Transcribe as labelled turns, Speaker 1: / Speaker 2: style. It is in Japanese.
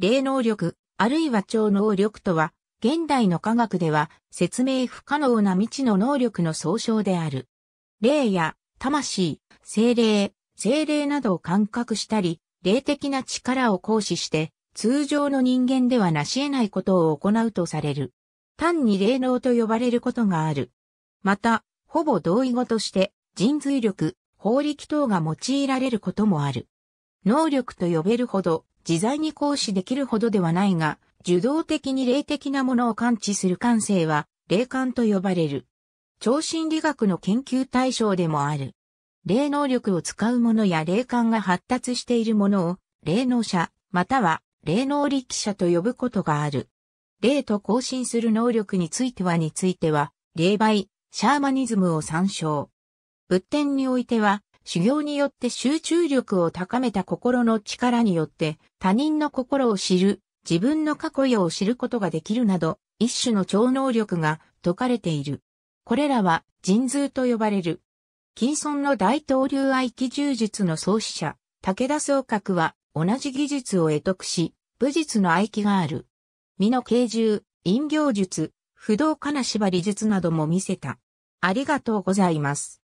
Speaker 1: 霊能力、あるいは超能力とは、現代の科学では説明
Speaker 2: 不可能な未知の能力の総称である。霊や魂、精霊、精霊などを感覚したり、霊的な力を行使して、通常の人間では成し得ないことを行うとされる。単に霊能と呼ばれることがある。また、ほぼ同意語として、人髄力、法力等が用いられることもある。能力と呼べるほど自在に行使できるほどではないが、受動的に霊的なものを感知する感性は、霊感と呼ばれる。超心理学の研究対象でもある。霊能力を使うものや霊感が発達しているものを、霊能者、または霊能力者と呼ぶことがある。霊と交信する能力についてはについては、霊媒、シャーマニズムを参照。仏典においては、修行によって集中力を高めた心の力によって他人の心を知る、自分の過去世を知ることができるなど、一種の超能力が解かれている。これらは神通と呼ばれる。金村の大東流愛機柔術の創始者、武田総閣は同じ技術を得得し、武術の愛機がある。身の軽重、陰行術、不動かな縛り術
Speaker 1: なども見せた。ありがとうございます。